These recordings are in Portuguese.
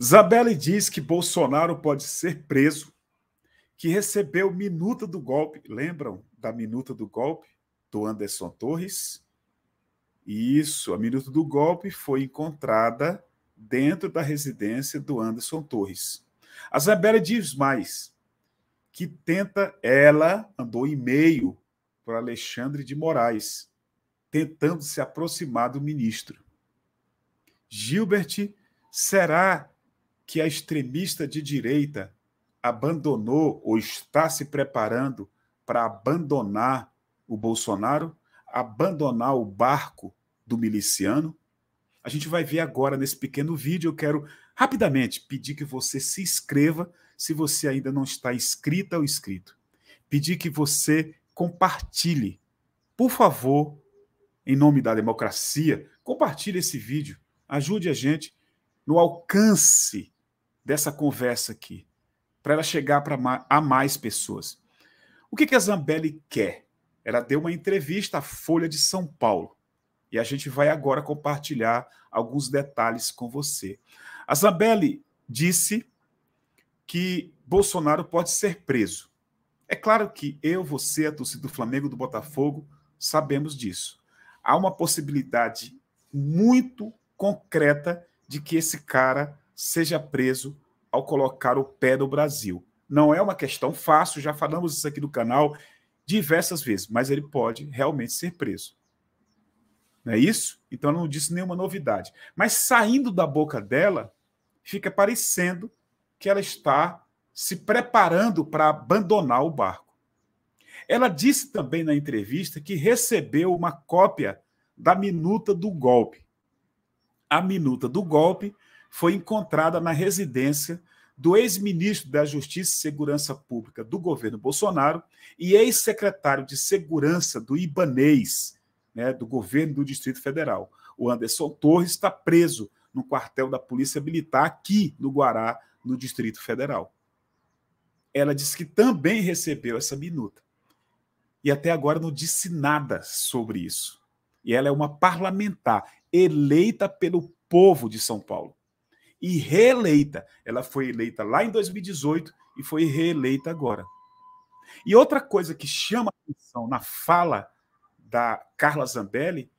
Zabelli diz que Bolsonaro pode ser preso, que recebeu minuta do golpe. Lembram da minuta do golpe do Anderson Torres? Isso, a minuta do golpe foi encontrada dentro da residência do Anderson Torres. A Zabelli diz mais que tenta, ela andou e-mail para Alexandre de Moraes, tentando se aproximar do ministro. Gilbert será que a extremista de direita abandonou ou está se preparando para abandonar o Bolsonaro, abandonar o barco do miliciano? A gente vai ver agora nesse pequeno vídeo. Eu quero rapidamente pedir que você se inscreva se você ainda não está inscrita ou inscrito. Pedir que você compartilhe. Por favor, em nome da democracia, compartilhe esse vídeo. Ajude a gente no alcance dessa conversa aqui, para ela chegar pra, a mais pessoas. O que, que a Zambelli quer? Ela deu uma entrevista à Folha de São Paulo e a gente vai agora compartilhar alguns detalhes com você. A Zambelli disse que Bolsonaro pode ser preso. É claro que eu, você, a torcida do Flamengo, do Botafogo, sabemos disso. Há uma possibilidade muito concreta de que esse cara seja preso ao colocar o pé no Brasil. Não é uma questão fácil, já falamos isso aqui no canal diversas vezes, mas ele pode realmente ser preso. Não é isso? Então não disse nenhuma novidade. Mas saindo da boca dela, fica parecendo que ela está se preparando para abandonar o barco. Ela disse também na entrevista que recebeu uma cópia da minuta do golpe. A minuta do golpe foi encontrada na residência do ex-ministro da Justiça e Segurança Pública do governo Bolsonaro e ex-secretário de Segurança do Ibanês, né, do governo do Distrito Federal. O Anderson Torres está preso no quartel da Polícia Militar aqui no Guará, no Distrito Federal. Ela disse que também recebeu essa minuta. E até agora não disse nada sobre isso. E ela é uma parlamentar eleita pelo povo de São Paulo e reeleita. Ela foi eleita lá em 2018 e foi reeleita agora. E outra coisa que chama atenção na fala da Carla Zambelli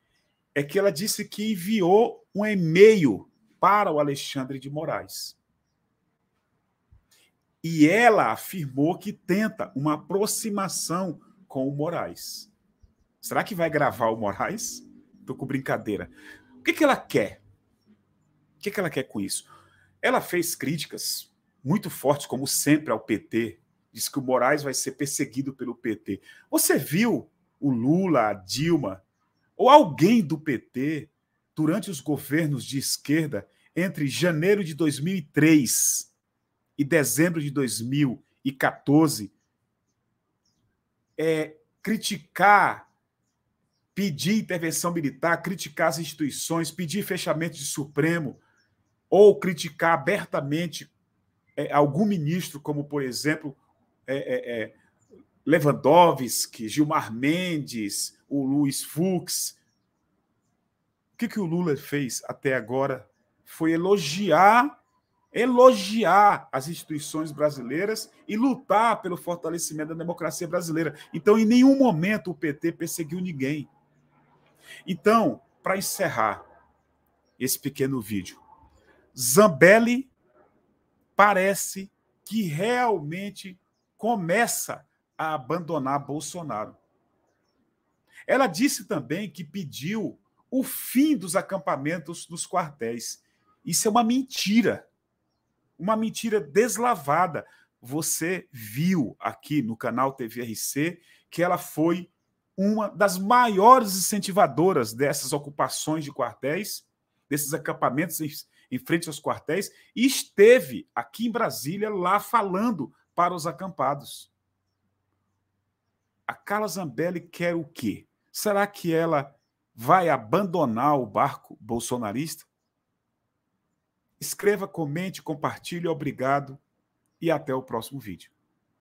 é que ela disse que enviou um e-mail para o Alexandre de Moraes. E ela afirmou que tenta uma aproximação com o Moraes. Será que vai gravar o Moraes? Estou com brincadeira. O que, que ela quer? O que, que ela quer com isso? Ela fez críticas muito fortes, como sempre, ao PT. Diz que o Moraes vai ser perseguido pelo PT. Você viu o Lula, a Dilma, ou alguém do PT, durante os governos de esquerda, entre janeiro de 2003 e dezembro de 2014, é, criticar, pedir intervenção militar, criticar as instituições, pedir fechamento de Supremo, ou criticar abertamente é, algum ministro, como, por exemplo, é, é, é, Lewandowski, Gilmar Mendes, o Luiz Fux. O que, que o Lula fez até agora? Foi elogiar, elogiar as instituições brasileiras e lutar pelo fortalecimento da democracia brasileira. Então, em nenhum momento o PT perseguiu ninguém. Então, para encerrar esse pequeno vídeo, Zambelli parece que realmente começa a abandonar Bolsonaro. Ela disse também que pediu o fim dos acampamentos nos quartéis. Isso é uma mentira. Uma mentira deslavada. Você viu aqui no canal TVRC que ela foi uma das maiores incentivadoras dessas ocupações de quartéis, desses acampamentos em frente aos quartéis, e esteve aqui em Brasília lá falando para os acampados. A Carla Zambelli quer o quê? Será que ela vai abandonar o barco bolsonarista? Escreva, comente, compartilhe, obrigado e até o próximo vídeo.